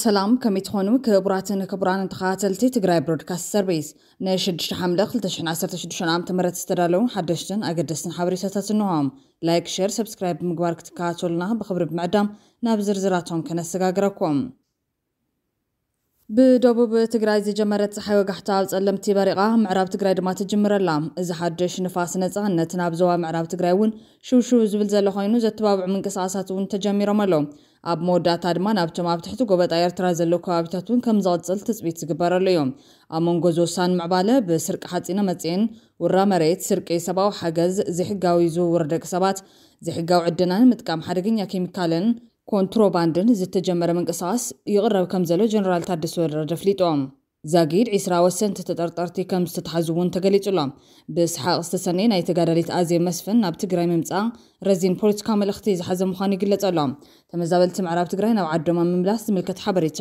ሰላም ከመይ ትኾኑ ክቡራትን ክቡራን ተኸታተልቲ ትግራይ ብሮድካስት ሰርቪስ ናይ 6 ሓምለ 216 ዓ ም ዝተዳለዉ ሓደሽትን ኣገደስትን ሓበሬታታት እንሆም ላይክ ሸር ሰብስክራይብ ብምግባር ክትከታተሉና ብክብሪ ብምዕዳም ናብ ዝርዝራቶም ከነሰጋግረኩም ብደቡብ ትግራይ ዝጀመረት ፀሓይ ወጋሕታ ኣብ ፀለምቲ በሪቓ ምዕራብ ትግራይ ድማ ትጅምረላ እዚ ሓደሽ ንፋስ ነፃነት ናብ ዞባ ምዕራብ ትግራይ እውን ሽውሽው ዝብል ዘሎ ኮይኑ ዘተባብዑ ምንቅስቃሳት እውን ተጀሚሮም ኣሎ ኣብ መወዳእታ ድማ ናብ ቶም ኣብ ትሕቲ ጎበጣ ኤርትራ ዘለዉ ከባቢታት እውን ከም ዝቐፅል ትፅቢት ዝግበረሉ እዮም ኣብ መንጎ ዝወሳን ምዕባለ ብስርቂ ሓፂነ መፅን ውራ መሬት ስርቂ ሰብዊ ሓገዝ ዘይሕጋዊ ዝውውር ደቂ ሰባት ዘይሕጋዊ ዕድናን ምጥቃም ሓደገኛ ኬሚካልን ኮንትሮባንድን ዝተጀመረ ምንቅስቓስ ይቕረብ ከም ዘሎ ጀነራል ታደሰ ወረደ ኣፍሊጦም ዛጊድ 20 ወሰንቲ ተጠርጠርቲ ከም ዝተተሓዙ እውን ተገሊጹ ኣሎም ብስሓቕ ዝተሰነየ ናይ ተጋዳሊት ኣዜ መስፍን ናብ ትግራይ ምምፃእ ረዚን ፖለቲካ መልእኽቲ ዝሓዘ ምዃኑ ይግለጸ ኣሎ ተመዛበልቲ ምዕራብ ትግራይ ናብ ዓዶም ኣብ ምምላስ ዝምልከት ሓበሬታ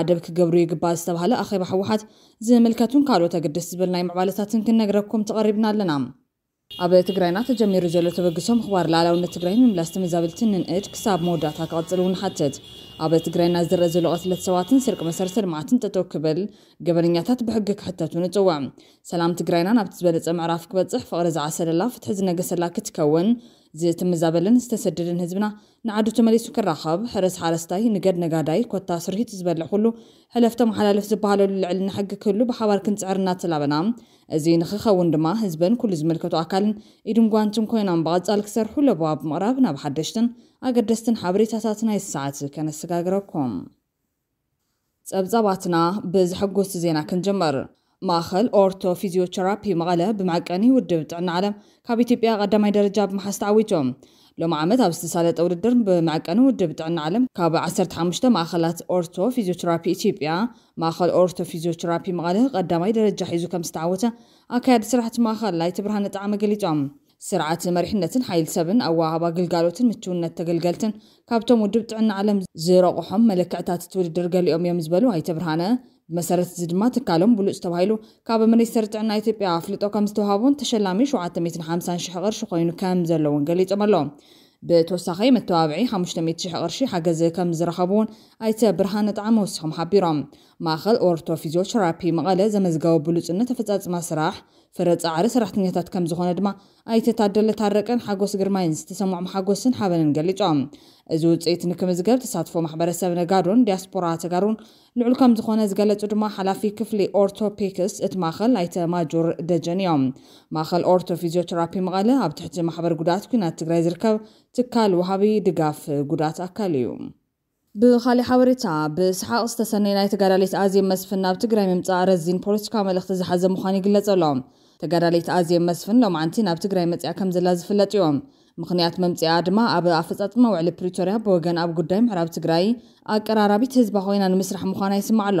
ኣደብ ክገብሩ ይግባእ ዝተባሃለ ኣኼባ ሕወሓት ዝምልከቱን ካልኦት ኣገደስ ዝብል ናይ ምዕባለታትን ክንነግረኩም ተቐሪብና ኣለና ኣብ ትግራይና ተጀሚሩ ዘሎ ተበግሶ ምኽባር ላዕላውነት ትግራይ ምምላስ ተመዛበልቲ ንንእድ ክሳብ መወዳእታ ክቐፅል እውን ሓተት ኣብ ትግራይና ዝረአ ዘሎ ቀትለት ሰባትን ስርቂ መሰረተ ልምዓትን ጠጠው ክብል ገበነኛታት ብሕጊ ክሕተቱ ንፅዋዕ ሰላም ትግራይና ናብቲ ዝበለፀ ምዕራፍ ክበፅሕ ፍቕሪ ዝዓሰለላ ፍትሒ ዝነገሰላ ክትከውን ዝትምዛበለን ዝተሰደደን ህዝብና ንዓዱ ተመሊሱ ክራኸብ ሕረስ ሓረስታይ ንገድ ነጋዳይ ኮታ ስርሒት ዝበልዕ ኩሉ ሕለፍ ተመሓላለፍ ዝበሃለሉ ልዕልና ሕጊ ክህሉ ብሓባር ክንፅዕር እናተላበና እዚ ንክኸውን ድማ ህዝበን ኩሉ ዝምልከቱ ኣካልን ኢድንጓንትን ኮይኖም ብቐፃል ክሰርሑ ለቦ ኣብ ምቕራብ ናብ ሓደሽትን ኣገደስትን ሓበሬታታት ናይ ሰዓት ከነሰጋግረኩም ጸብጻባትና ብዝሐጎስቲ ዜና ክንጀመር ማእኸል ኦርቶ ፊዚዮቴራፒ መቐለ ብማዕቀኒ ውድብ ጥዕና ዓለም ካብ ኢትዮጵያ ቀዳማይ ደረጃ ብምሓዝ ተዓዊቶም ሎሚ ዓመት ኣብ ዝተሳለጠ ውድድር ብማዕቀኒ ውድብ ጥዕና ዓለም ካብ 15 ማእኸላት ኦርቶ ፊዚዮቴራፒ ኢትዮጵያ ማእኸል ኦርቶ ፊዚዮቴራፒ መቐለ ቀዳማይ ደረጃ ሒዙ ከም ዝተዓወተ ኣካያዲ ስራሕቲ ማእኸል ላይ ትብርሃነ ጣዕሚ ገሊፆም ስርዓት መሪሕነትን ሓይል ሰብን ኣወሃህባ ግልጋሎትን ምችውነት ተገልገልትን ካብቶም ውድብ ጥዕና ዓለም ዝረቑሖም መለክዕታት እቲ ውድድር ገሊኦም እዮም ዝበሉ ኣይተ ብርሃነ መሰረት እዚ ድማ ትካሎም ብሉፅ ተባሂሉ ካብ ሚኒስተር ጥዕና ኢትዮጵያ ኣፍልጦ ከም ዝተዋሃቦን ተሸላሚ 750 ሽሕ ቅርሺ ኮይኑ ከም ዘለዎን ገሊፆም ኣሎ ብተወሳኺ መተባብዒ 500 ሽሕ ቅርሺ ሓገዝ ከም ዝረኸቡ እውን ኣይተ ብርሃነ ጣዕሚ ወሲኾም ሓቢሮም ማእኸል ኦርቶ ፊዚዮቴራፒ መቐለ ዘመዝገበ ብሉፅነት ተፈፃፅማ ስራሕ ፍረ ፃዕሪ ሰራሕተኛታት ከም ዝኾነ ድማ ኣይተታደለ ታረቀን ሓጎስ ግርማይን ዝተሰምዖም ሓጎስን ሓበንን ገሊፆም እዚ ውፅኢት ንክምዝገብ ተሳትፎ ማሕበረሰብ ነጋዶን ዲያስፖራ ተጋሩን ልዑል ከም ዝኾነ ዝገለፁ ድማ ሓላፊ ክፍሊ ኦርቶፒክስ እቲ ማእኸል ኣይተ ማጆር ደጀን እዮም ማእኸል ኦርቶ ፊዚዮቴራፒ መቐለ ኣብ ትሕቲ ማሕበር ጉዳት ኩናት ትግራይ ዝርከብ ትካል ውሃቢ ድጋፍ ጉዳት ኣካል እዩ ብካሊእ ሓበሬታ ብስሓቅ ዝተሰነየ ናይ ተጋዳሊት ኣዝየ መስፍን ናብ ትግራይ ምምፃእ ረዚን ፖለቲካዊ መልእኽቲ ዝሓዘ ምዃኑ ይግለጽ ኣሎ ተጋዳሊት ኣዝየ መስፍን ሎማዓንቲ ናብ ትግራይ መፅያ ከም ዘላ ዝፍለጥ እዮም ምክንያት መምፅኣ ድማ ኣብ ኣፈፃፅማ ውዕሊ ፕሪቶርያ ብወገን ኣብ ጉዳይ ምዕራብ ትግራይ ኣቀራራቢት ህዝባ ኮይና ንምስራሕ ምዃና ይስማዕ ኣሎ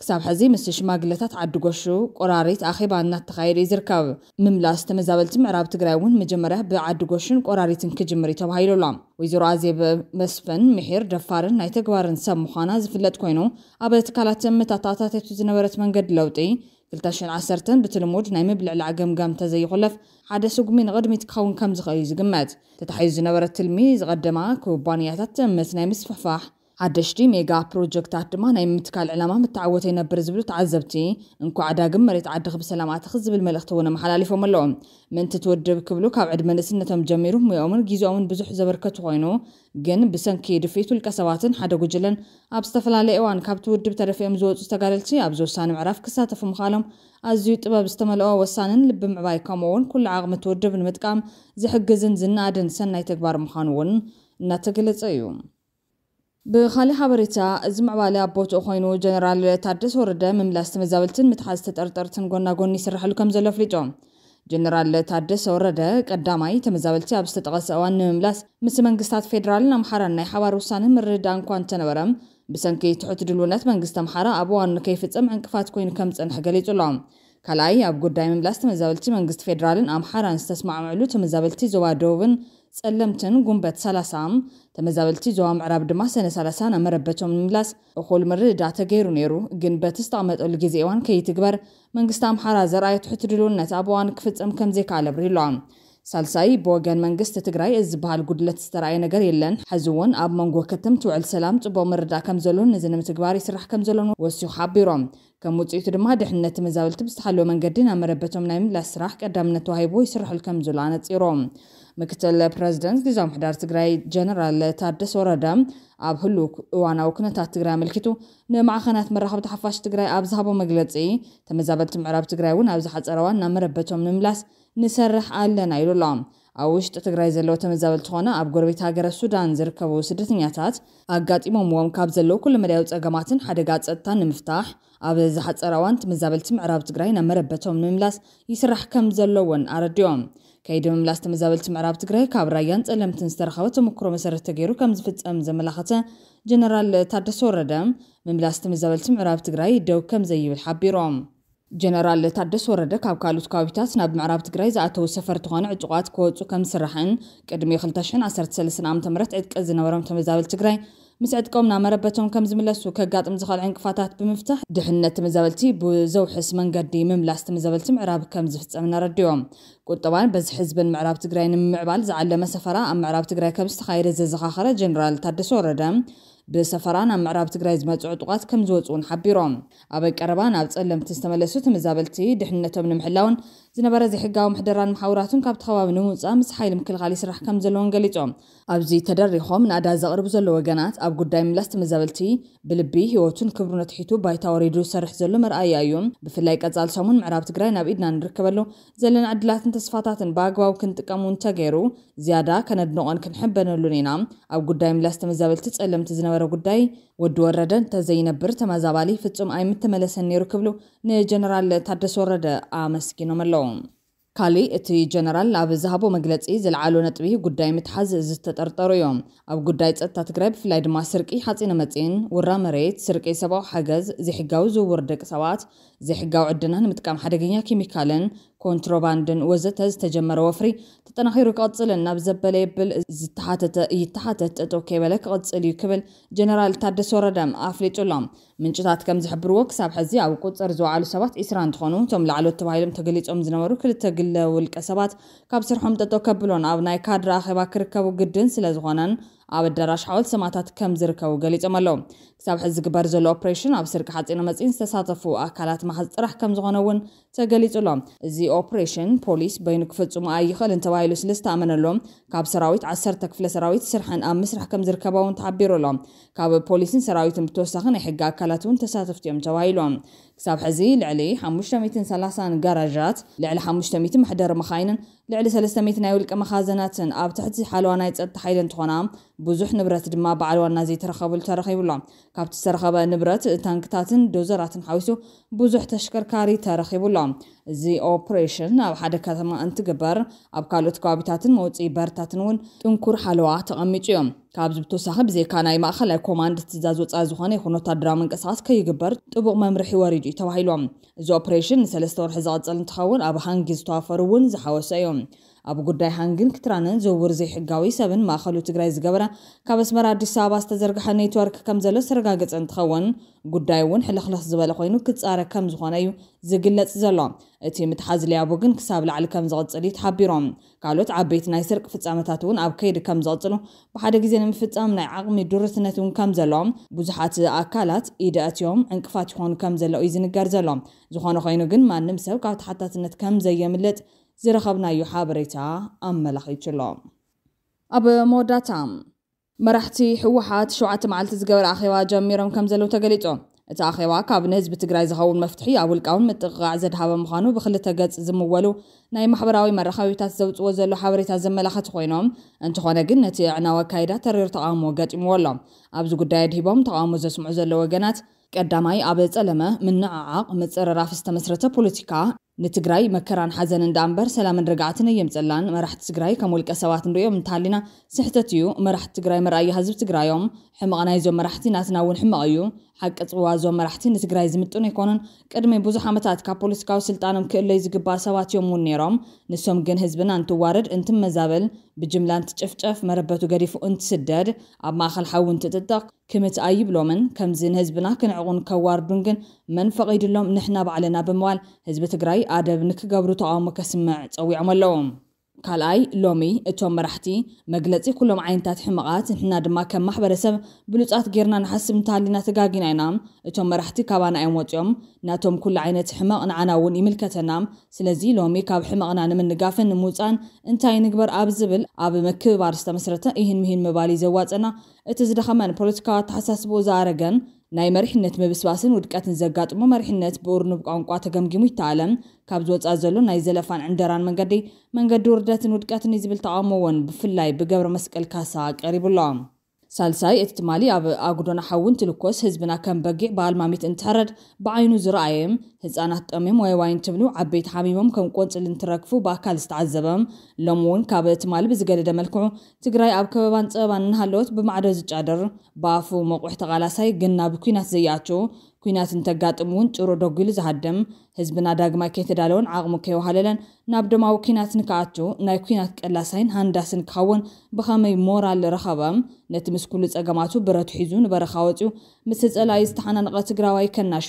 ክሳብ ሕዚ ምስ ሽማግለታት ዓዲጎሹ ቆራሪት ኣኼባ እናተካየደ እዩ ዝርከብ ምምላስ ተመዛበልቲ ምዕራብ ትግራይ እውን መጀመርያ ብዓዲጎሹን ቆራሪትን ክጅምር እዩ ተባሂሉ ኣሎ ወይዘሮ ኣዜብ መስፈን ምሒር ደፋርን ናይ ተግባርን ሰብ ምዃና ዝፍለጥ ኮይኑ ኣብ ትካላት ምታታታተቱ ዝነበረት መንገዲ ለውጢ بلتاشن عسرتن بتلموج نايمة بلع العقم قام تزي غلف حدا سوق من غد متكون كم زخيز قمات تتحيز نورة تلميز غد ماك وبانياتات تمت نايم سفحفاح ሓደሽቲ ሜጋ ፕሮጀክታት ድማ ናይ ምትካል ዕላማ ምትዓወተ ይነብር ዝብሉ ተዓዘብቲ እንኳ ዳግም መሬት ዓዲ ብሰላም ኣትኽ ዝብል መልእኽቲ እውን ኣመሓላሊፎም ኣለዎ ምእንቲ ትወድብ ክብሉ ካብ ዕድመ ንእስነቶም ጀሚሩ ሙኦምን ግዜኦምን ብዙሕ ዘበርከቱ ኮይኑ ግን ብሰንኪ ድፊት ውልቀ ሰባትን ሓደ ጉጅለን ኣብ ዝተፈላለየ እዋን ካብ ትውድብ ተረፊኦም ዝወፁ ተጋደልቲ ኣብዚ ወሳኒ ምዕራፍ ክሳተፉ ምካሎም ኣዝዩ ጥበብ ዝተመልኦ ወሳንን ልቢ ምዕባይ ከምኡ እውን ኩሉ ዓቕሚ ትውድብ ንምጥቃም ዝሕግዝን ዝናኣድን ሰናይ ተግባር ምዃኑ እውን እናተገለጸ እዩ ብኻልእ ሓበሬታ እዚ ምዕባለ ቦትኡ ኮይኑ ጀነራል ታደስ ወረደ ምምላስ ተመዛበልትን ምትሓዝ ተጠርጠርትን ጎናጎኒ ይስራሐሉ ከም ዘሎ ኣፍሊጦም ጀነራል ታደሰ ወረደ ቀዳማይ ተመዛበልቲ ኣብ ዝተጠቐሰ እዋን ንምምላስ ምስ መንግስታት ፌደራልን ኣምሓራን ናይ ሓባር ውሳነ ምርዳ እንኳ እንተነበረ ብሰንኪ ትሑት ድልውነት መንግስቲ ኣምሓራ ኣብ እዋኑ ከይፍፅም ዕንቅፋት ኮይኑ ከም ዝፀንሐ ገሊጹ ኣሎ ካልኣይ ኣብ ጉዳይ ምምላስ ተመዛበልቲ መንግስቲ ፌደራልን ኣምሓራን ዝተስማዕምዕሉ ተመዛበልቲ ዞባ ደቡብን ጸለምትን ጉንበት 30 ተመዛበልቲ ዞባ ምዕራብ ድማ ሰነ 30 ናብ መረበቶም ንምምላስ እኹል ምርድዳ ተገይሩ ነይሩ ግን በቲ ዝተቐመጠሉ ግዜ እዋን ከይትግበር መንግስቲ ኣምሓራ ዘርኣየ ትሑት ድልውነት ኣብ እዋን ክፍፀም ከም ዘይከኣለ ኣብሪህሎ ሳልሳይ ብወገን መንግስቲ ትግራይ እዚ ዝበሃል ጉድለት ዝተረኣየ ነገር የለን ሕዚ እውን ኣብ መንጎ ከተም ትውዕል ሰላም ፅቡቅ ምርዳ ከም ዘሎን ነዚ ንምትግባር ይስራሕ ከም ዘሎን ወሲኹ ሓቢሮም ከም ውፅኢቱ ድማ ድሕነት ተመዛበልቲ ብዝተሓለወ መንገዲ ናብ መረበቶም ናይ ምላስ ስራሕ ቀዳምነት ተዋሂቦ ይስርሐሉ ከም ዘሎ ኣነፂሮም ምክትል ፕረዚደንት ግዛዊ ምሕዳር ትግራይ ጀነራል ታደሰ ወረዳ ኣብ ህሉ እዋናዊ ኩነታት ትግራይ ኣመልኪቱ ንማዕኸናት መራኸብቲ ሓፋሽ ትግራይ ኣብ ዝሃቦ መግለፂ ተመዛበልቲ ምዕራብ ትግራይ እውን ኣብ ዝሓፀረ ናብ መረበቶም ንምላስ ንሰርሕ ኣለና ኢሉ ኣሎ ኣብ ውሽጢ ትግራይ ዘለዎ ተመዛበልቲ ዝኾነ ኣብ ጎረቤት ሃገረ ሱዳን ዝርከቡ ስደተኛታት ኣጋጢሞምዎም ካብ ዘለዉ ኩሉ መዳያዊ ፀገማትን ሓደጋ ፀጥታን ንምፍታሕ ኣብ ዝሓፀረ እዋን ተመዛበልቲ ምዕራብ ትግራይ ናብ መረበቶም ንምምላስ ይስራሕ ከም ዘለዎን ኣረዲኦም ከይዲ ምምላስ ተመዛበልቲ ምዕራብ ትግራይ ካብ ራያን ፀለምትን ዝተረኸበ ተመክሮ መሰረት ተገይሩ ከም ዝፍፀም ዘመላኸተ ጀነራል ታደሰ ወረደ ምምላስ ተመዛበልቲ ምዕራብ ትግራይ ደው ከም ዘይብል ሓቢሮም ጀነራል ታደስ ወረደ ካብ ካልኦት ከባቢታት ናብ ምዕራብ ትግራይ ዝኣተዉ ሰፈር ኾነ ዕጡቋት ክወፁ ከም ዝስራሕን ቅድሚ 213 ዓ ም ዕጥቂ ዝነበሮም ተመዛበል ትግራይ ምስ ዕጥቆም ናብ መረበቶም ከም ዝምለሱ ከጋጥም ዝኽእል ዕንቅፋታት ብምፍታሕ ድሕነት ተመዛበልቲ ብዘውሕስ መንገዲ ምምላስ ተመዛበልቲ ምዕራብ ከም ዝፍፀም ነረድዮም ቁጠባን በዚ ሕዝብን ምዕራብ ትግራይ ንምምዕባል ዝዓለመ ሰፈራ ኣብ ምዕራብ ትግራይ ከም ዝተኻየደ ዘዘኻኸረ ጀነራል ታደሰ ወረደ ብሰፈራ ናብ ምዕራብ ትግራይ ዝመፅዑ ጥቋት ከም ዝወፅውን ሓቢሮም ኣብ ቀረባ ናብ ፀለምቲ ዝተመለሱ ተመዛበልቲ ድሕንነቶም ንምሕላውን ዝነበረ ዘይሕጋዊ ምሕደራን ማሕውራቱን ካብቲ ከባቢ ንምውፃእ ምስ ሓይሊ ምክልኻል ይስራሕ ከም ዘለዎን ገሊፆም ኣብዚ ተደሪኾም ንኣዳ ዘቕርቡ ዘሎ ወገናት ኣብ ጉዳይ ምላስ ተመዛበልቲ ብልቢ ሂወቱን ክብሩ ነትሒቱ ባይታ ወሪዱ ዝሰርሕ ዘሎ መርኣያ እዩ ብፍላይ ቀፃል ሰሙን ምዕራብ ትግራይ ናብ ኢድና ንርከበሉ ዘለና ዕድላትን ተስፋታትን ብኣግባቡ ክንጥቀሙ እንተገይሩ ዝያዳ ከነድንቆን ክንሕበነሉን ኢና ኣብ ጉዳይ ምላስ ተመዛበልቲ ጸለምቲ ዝነበረ ጉዳይ ወዲ ወረደ እንተዘይነብር ተመዛባሊ ፍጹም ኣይምተመለሰን ነይሩ ክብሉ ንጀነራል ታደስ ወረደ ኣመስኪኖም ኣለዉ ካልእ እቲ ጀነራል ኣብ ዝሃቦ መግለፂ ዘለዓሎ ነጥቢ ጉዳይ ምትሓዝ ዝተጠርጠሩ እዮም ኣብ ጉዳይ ፀጥታ ትግራይ ብፍላይ ድማ ስርቂ ሓፂነ መፂን ውራ መሬት ስርቂ ሰብዊ ሓገዝ ዘይሕጋዊ ዝውውር ደቂ ሰባት ዘይሕጋዊ ዕድና ንምጥቃም ሓደገኛ ኬሚካልን ኮንትሮባንድን ወዘተ ዝተጀመረ ወፍሪ ተጠናኺሩ ክቐፅልን ናብ ዘበለ የብል ዝተሓተተ ይተሓተት እቶ ከይበለ ክቐፅል እዩ ክብል ጀነራል ታደሰ ወረደ ኣፍሊጡሎም ምንጭታት ከም ዝሕብርዎ ክሳብ ሕዚ ኣብ ቁፅር ዝውዓሉ ሰባት 20 እንትኾኑ እቶም ላዕሎት ተባሂሎም ተገሊፆም ዝነበሩ ክልተ ግለ ውልቀ ሰባት ካብ ስርሖም ጠጠው ከብሎን ኣብ ናይ ካድራ ኣኼባ ክርከቡ ግድን ስለ ዝኾነን ኣብ ኣዳራሽ ሓወልቲ ሰማዕታት ከም ዝርከቡ ገሊፆም ኣለዉ ክሳብ ሕዚ ዝግበር ዘሎ ኦፕሬሽን ኣብ ስርቂ ሓፂነ መፂን ዝተሳተፉ ኣካላት መሓዝ ጥራሕ ከም ዝኾነ እውን ተገሊጹሎ እዚ ኦፕሬሽን ፖሊስ በይኑ ክፍፅሙ ኣይኽእልን ተባሂሉ ስለ ዝተኣመነሎም ካብ ሰራዊት ዓሰርተ ክፍለ ሰራዊት ስርሐን ኣብ ምስራሕ ከም ዝርከባ እውን ተሓቢሩ ኣሎ ካብ ፖሊስን ሰራዊትን ብተወሳኺ ናይ ሕጊ ኣካላት እውን ተሳተፍቲ እዮም ተባሂሎም ክሳብ ሕዚ ልዕሊ 530 ጋራዣት ልዕሊ 500 መሕደሪ መኻይንን ልዕሊ 300 ናይ ውልቀ መኻዘናትን ኣብ ትሕቲ ሓለዋ ናይ ፀጥታ ሓይሊ እንትኾና ብዙሕ ንብረት ድማ በዓል ዋና ዘይተረኸብሉ ተረኺብሎ ካብቲ ዝተረኸበ ንብረት ታንክታትን ዶዘራትን ሓዊሱ ብዙሕ ተሽከርካሪ ተረኺቡሎ እዚ ኦፕሬሽን ኣብ ሓደ ከተማ እንትግበር ኣብ ካልኦት ከባቢታትን መውፅኢ በርታትን እውን ጥንኩር ሓለዋ ተቐሚጡ እዮም ካብዚ ብተወሳኺ ብዘካ ናይ ማእኸላይ ኮማንድ ትእዛዝ ወፃኢ ዝኾነ ይኹን ወታደራዊ ምንቅስቃስ ከይግበር ጥቡቕ መምርሒ ወሪዱ እዩ ተባሂሎም እዚ ኦፕሬሽን ንሰለስተ ወርሒ ዝቐፀል እንትኸውን ኣብ ሃንጊ ዝተዋፈሩ እውን ዝሓወሰ እዮም ኣብ ጉዳይ ሃንግን ክትራንን ዝውውር ዘይሕጋዊ ሰብን ማእኸሉ ትግራይ ዝገበረ ካብ ኣስመራ ኣዲስ ኣበባ ዝተዘርግሐ ኔትወርክ ከም ዘሎ ዝተረጋገፀ እንትኸውን ጉዳይ እውን ሕልኽልኽ ዝበለ ኮይኑ ክጻረ ከም ዝኾነ እዩ ዝግለፅ ዘሎ እቲ ምትሓዝ ልያቡ ግን ክሳብ ላዕሊ ከም ዝቕፅል እዩ ተሓቢሮም ካልኦት ዓበይቲ ናይ ስርቂ ፍፃመታት እውን ኣብ ከይዲ ከም ዝቕፅሉ ብሓደ ግዜ ንምፍፃም ናይ ዓቕሚ ድርትነት እውን ከም ዘለዎም ብዙሓት ኣካላት ኢደ እትዮም ዕንቅፋት ይኾኑ ከም ዘሎ እዩ ዝንገር ዘሎ ዝኾነ ኮይኑ ግን ማንም ሰብ ካብ ተሓታትነት ከም ዘየምልጥ ዝረኸብናዩ ሓበሬታ ኣመላኺቱሎ ኣብ መወዳእታ መራሕቲ ሕወሓት ሸውዓተ መዓልቲ ዝገበረ ኣኼባ ጀሚሮም ከም ዘለዉ ተገሊጾም እቲ ኣኼባ ካብ ንህዝቢ ትግራይ ዝኸውን መፍትሒ ኣብ ውልቃውን ምጥቕቓዕ ዘድሃበ ምዃኑ ብክልተ ገጽ ዝምወሉ ናይ ማሕበራዊ መራኸቢታት ዘውፅዎ ዘሎ ሓበሬታ ዘመላኸት ኮይኖም እንተኾነ ግን ነቲ ዕናዊ ኣካይዳ ተሪር ተቃውሞ ገጢምዎ ኣሎም ኣብዚ ጉዳይ ኣድሂቦም ተቃውሞ ዘስምዑ ዘሎ ወገናት ቀዳማይ ኣብ ጸለመ ምንዕዓቕ ምፅርራፍ ዝተመስረተ ፖለቲካ ንትግራይ መከራን ሓዘን እንዳ እምበር ሰላምን ርግዓትን እየምፅላን መራሕቲ ትግራይ ከም ውልቀ ሰባት ንሪኦም እንተሃሊና ስሕተት እዩ መራሕቲ ትግራይ መርኣየ ሃዝቢ ትግራዮም ሕማቕ ናይዞም መራሕቲ ናትና እውን ሕማቕ እዩ ሓቂ ፅዋ ዞም መራሕቲ ንትግራይ ዝምጥን ኣይኮኑን ቅድሚ ብዙሕ ዓመታት ካብ ፖለቲካዊ ስልጣኖም ክእለይ ዝግባእ ሰባት እዮም እውን ነይሮም ንሶም ግን ህዝብና እንትዋርድ እንትመዛበል ብጅምላ እንትጭፍጨፍ መረበቱ ገዲፉኡ እንትስደድ ኣብ ማእኸል ሓዊ እንትጥጠቕ ክምትኣ ይብሎምን ከምዚ ንህዝብና ክንዕቑን ከዋርዱን ግን መን ፈቒድሎም ንሕና ባዕልና ብምባል ህዝቢ ትግራይ ኣደብ ንክገብሩ ተቃውሞ ከስምዕ ፀዊዖም ኣለዎም ካልኣይ ሎሚ እቶም መራሕቲ መግለፂ ኩሎም ዓይነታት ሕምቓት ንሕና ድማ ከም ማሕበረሰብ ብሉፃት ጌርና ንሓስብ እንተሃሊና ተጋጊና ኢና እቶም መራሕቲ ካባና እዮም ወፂኦም ናቶም ኩሉ ዓይነት ሕመቕ ንዓና እውን ይምልከተና ስለዚ ሎሚ ካብ ሕመቕና ንምንጋፍን ንምውፃን እንታይ ንግበር ኣብ ዝብል ኣብ ምክብባር ዝተመስረተ ይህን ምሂን ምባል እዩ ዘዋፅና እቲ ዝደኸመን ፖለቲካዊ ኣተሓሳስብኡ ዝኣረገን ናይ መሪሕነት ምብስባስን ውድቀትን ዘጋጥሞ መሪሕነት ብኡርኑብ ቋንቋ ተገምጊሙ ይተኣለም ካብ ዝወፃእ ዘሎ ናይ ዘለፋን ዕንደራን መንገዲ መንገዲ ውርደትን ውድቀትን እዩ ዝብል ተቃውሞ እውን ብፍላይ ብገብረ መስቀል ካሳ ቀሪቡ ኣሎ ሳልሳይ እቲ ትማሊ ኣብ ኣጉዶና ሓውን ትልኮስ ህዝብና ከም በጊዕ ብኣልማሚት እንትሕረድ ብዓይኑ ዝረኣየም ህፃናት ጠሚም ወይ ዋይን ትብሉ ዓበይቲ ሓሚሞም ከም ቆንፅል እንትረግፉ ብኣካል ዝተዓዘበም ሎም እውን ካብ ትማሊ ብዝገደደ መልክዑ ትግራይ ኣብ ከበባን ፀበባን እናሃለወት ብማዕደ ዝጫደር ብኣፉ መቑሕ ተቓላሳይ ግን ናብ ኩናት ዘይኣችው ኩናት እንተጋጥም እውን ጭሮ ደጉሉ ዝሃደም ህዝብና ዳግማ ከይተዳለወን ዓቕሙ ከይወሃለለን ናብ ድማዊ ኩናት ንከኣቱ ናይ ኩናት ቀላሳይን ሃንዳስን ክኸውን ብኸመይ ሞራል ረኸበም ነቲ ምስ ኩሉ ፀገማቱ ብረት ሒዙ ንበረኻ ወፅኡ ምስ ህፀላዩ ዝተሓናንቐ ትግራዋይ ከናሹ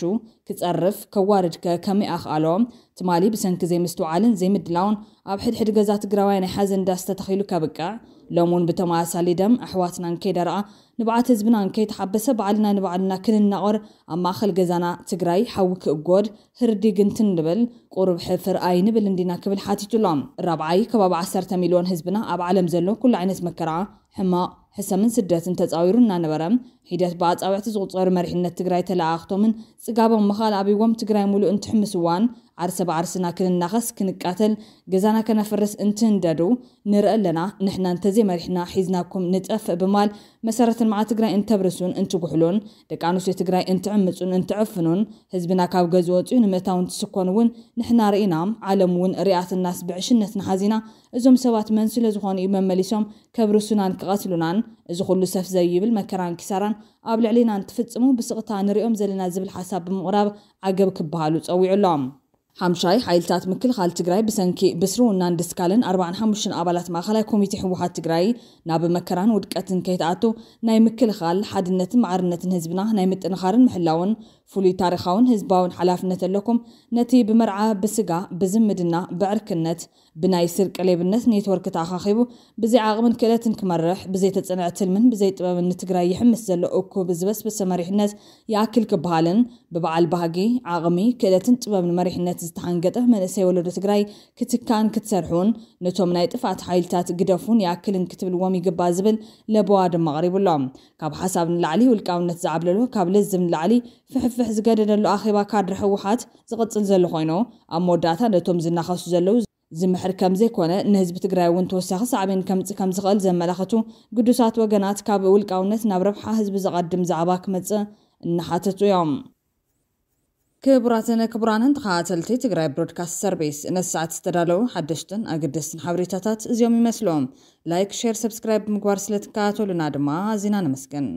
ክፀርፍ ከዋርድከ ከመይ ኣኽኣሎም ትማሊ ብሰንኪ ዘይምስትውዓልን ዘይምድላውን ኣብ ሕድሕድ ገዛ ትግራዋይ ናይ ሓዘን ዳስ ተተኺሉ ከብቅዕ ሎም እውን ብተመሳሳሊ ደም ኣሕዋትና ንከይደረኣ ንባዓት ህዝብና ንከይተሓበሰ ባዕልና ንባዕልና ክንናቆር ኣብ ማእኸል ገዛና ትግራይ ሓዊ ክእጎድ ህርዲ ግንትን ንብል ቁርብ ሕፍር ኣይ ንብል እንዲና ክብል ሓቲቱሎም ራብዓይ ከባቢ 10 ሚልዮን ህዝብና ኣብ ዓለም ዘሎ ኩሉ ዓይነት መከራ ሕማቕ ሕሰምን ስደትን ተፃዊሩ እናነበረም ሒደት ብኣፃውዕቲ ዝቑፀሩ መሪሕነት ትግራይ ተለኣኽቶምን ፅጋቦም ምኻል ኣብዎም ትግራይ ሙሉእ እንትሕምስዋን ዓርሰ ብዓርስና ክንናኸስ ክንቃተል ገዛና ከነፈርስ እንትንደዱ ንርኢ ኣለና ንሕና እንተዘይ መሪሕና ሒዝናኩም ንጠፍእ ብማል መሰረተ ልምዓት ትግራይ እንተብርሱን እንትጉሕሉን ደቂ ኣንስትዮ ትግራይ እንትዕምፁን እንትዕፍኑን ህዝብና ካብ ገዝኡ ወፅዩ ንምእታውን ትስኮን እውን ንሕና ርኢናም ዓለም እውን ርያትናስ ብዕሽነት ንሓዚና እዞም ሰባት መን ስለዝኾኑ እዩ መመሊሶም ከብርሱናን ክቐትሉናን እዚ ኩሉ ሰፍ ዘይብል መከራን ኪሳራን ኣብ ልዕሊና እንትፍፅሙ ብስቕታ ንሪኦም ዘለና ዝብል ሓሳብ ብምቕራብ ዓገብ ክበሃሉ ፀዊዑሎም ሓምሻይ ሓይልታት ምክልኻል ትግራይ ብሰንኪ ብስሩውና ንድስካልን 45 ኣባላት ማእኸላይ ኮሚቴ ሕወሓት ትግራይ ናብ መከራን ውድቀትን ከይተኣቱ ናይ ምክልኻል ሓድነትን ማዕርነትን ህዝብና ናይ ምጥንኻርን ምሕላውን ፍሉይ ታሪኻውን ህዝባውን ሓላፍነት ኣለኩም ነቲ ብመርዓ ብስጋ ብዝምድና ብዕርክነት ብናይ ስርቂ ሌብነት ኔትወርክ ተኣኻኺቡ ብዘይ ዓቕምን ክእለትን ክመርሕ ብዘይተፅንዕ ትልምን ብዘይ ጥበብን ንትግራይ ይሕምስ ዘሎ እኩብ ዝበስበሰ መሪሕነት ይኣክል ክበሃልን ብበዓል ባህጊ ዓቕሚ ክእለትን ጥበብን መሪሕነት ዝተሃንገጠ መንእሰይ ወለዶ ትግራይ ክትካን ክትሰርሑን ነቶም ናይ ጥፋት ሓይልታት ግደፉን ይኣክልን ክትብልዎም ይግባእ ዝብል ለቦዋ ድማ ቅሪቡሎም ካብ ሓሳብ ንላዕሊ ውልቃውነት ዝዓብለሉ ካብ ለዝብ ንላዕሊ ፍሕፍሕ ዝገደደሉ ኣኼባ ካድሪ ህወሓት ዝቕፅል ዘሎ ኮይኑ ኣብ መወዳእታ ነቶም ዝናኸሱ ዘለው ዝምሕር ከም ዘይኮነ ንህዝቢ ትግራይ እውን ተወሳኺ ሳዕብን ከምፅ ከም ዝኽእል ዘመላኽቱ ግዱሳት ወገናት ካብ ውልቃውነት ናብ ረብሓ ህዝቢ ዝቐድም ዛዕባ ክመፅእ እናሓተቱ እዮም ክቡራትን ክቡራንን ተኸታተልቲ ትግራይ ብሮድካስት ሰርቪስ ነዚ ዝተዳለዉ ሓደሽትን ኣገደስትን ሓበሬታታት እዚኦም ይመስሎም ላይክ ሸር ሰብስክራይብ ብምግባር ስለትከታተሉና ድማ ዜና ነመስግን